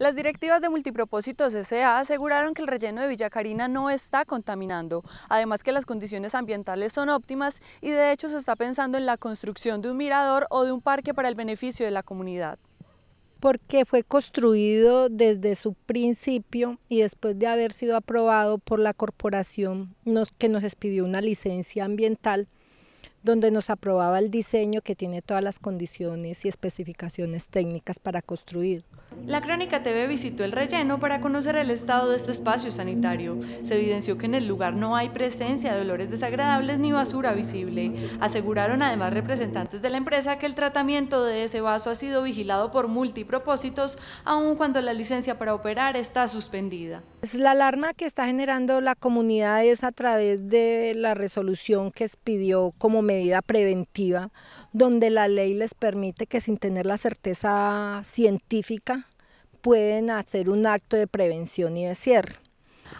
Las directivas de Multipropósitos S.A. aseguraron que el relleno de Villacarina no está contaminando, además que las condiciones ambientales son óptimas y de hecho se está pensando en la construcción de un mirador o de un parque para el beneficio de la comunidad. Porque fue construido desde su principio y después de haber sido aprobado por la corporación que nos expidió una licencia ambiental donde nos aprobaba el diseño que tiene todas las condiciones y especificaciones técnicas para construir. La Crónica TV visitó el relleno para conocer el estado de este espacio sanitario. Se evidenció que en el lugar no hay presencia de olores desagradables ni basura visible. Aseguraron además representantes de la empresa que el tratamiento de ese vaso ha sido vigilado por multipropósitos, aun cuando la licencia para operar está suspendida. Es la alarma que está generando la comunidad es a través de la resolución que pidió como medida preventiva, donde la ley les permite que sin tener la certeza científica pueden hacer un acto de prevención y de cierre.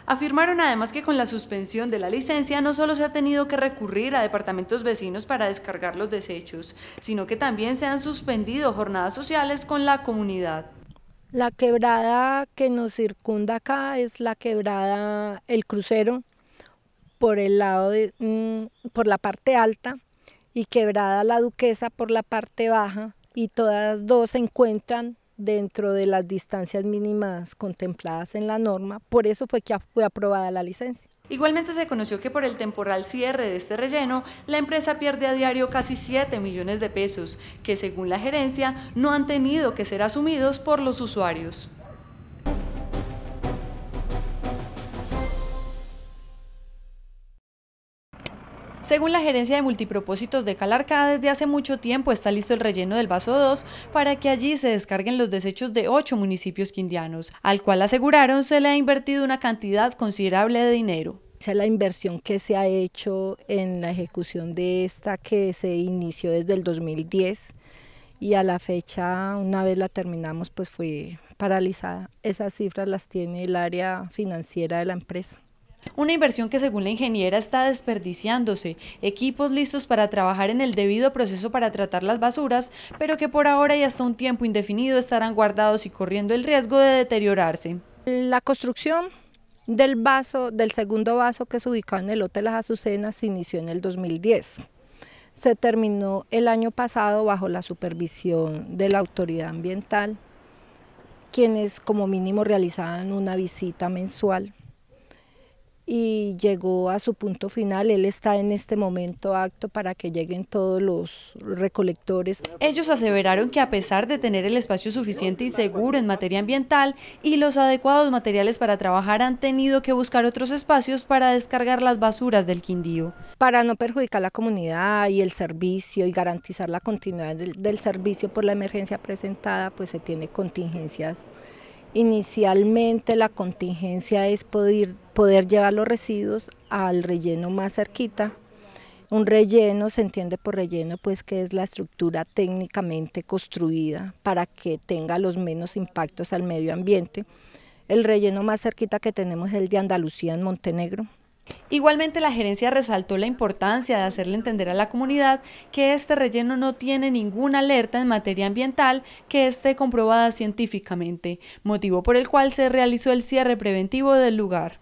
Afirmaron además que con la suspensión de la licencia no solo se ha tenido que recurrir a departamentos vecinos para descargar los desechos, sino que también se han suspendido jornadas sociales con la comunidad. La quebrada que nos circunda acá es la quebrada El Crucero por el lado de, mm, por la parte alta y quebrada La Duquesa por la parte baja y todas dos se encuentran dentro de las distancias mínimas contempladas en la norma, por eso fue que fue aprobada la licencia. Igualmente se conoció que por el temporal cierre de este relleno, la empresa pierde a diario casi 7 millones de pesos, que según la gerencia no han tenido que ser asumidos por los usuarios. Según la gerencia de multipropósitos de Calarca, desde hace mucho tiempo está listo el relleno del vaso 2 para que allí se descarguen los desechos de ocho municipios quindianos, al cual aseguraron se le ha invertido una cantidad considerable de dinero. Esa es la inversión que se ha hecho en la ejecución de esta que se inició desde el 2010 y a la fecha, una vez la terminamos, pues fue paralizada. Esas cifras las tiene el área financiera de la empresa una inversión que según la ingeniera está desperdiciándose, equipos listos para trabajar en el debido proceso para tratar las basuras, pero que por ahora y hasta un tiempo indefinido estarán guardados y corriendo el riesgo de deteriorarse. La construcción del vaso, del segundo vaso que se ubicaba en el Hotel Las Azucenas se inició en el 2010. Se terminó el año pasado bajo la supervisión de la autoridad ambiental, quienes como mínimo realizaban una visita mensual y llegó a su punto final. Él está en este momento acto para que lleguen todos los recolectores. Ellos aseveraron que a pesar de tener el espacio suficiente y seguro en materia ambiental y los adecuados materiales para trabajar, han tenido que buscar otros espacios para descargar las basuras del Quindío. Para no perjudicar la comunidad y el servicio y garantizar la continuidad del, del servicio por la emergencia presentada, pues se tiene contingencias Inicialmente la contingencia es poder, llevar los residuos al relleno más cerquita. Un relleno se entiende por relleno pues que es la estructura técnicamente construida para que tenga los menos impactos al medio ambiente. El relleno más cerquita que tenemos es el de Andalucía en Montenegro, Igualmente la gerencia resaltó la importancia de hacerle entender a la comunidad que este relleno no tiene ninguna alerta en materia ambiental que esté comprobada científicamente, motivo por el cual se realizó el cierre preventivo del lugar.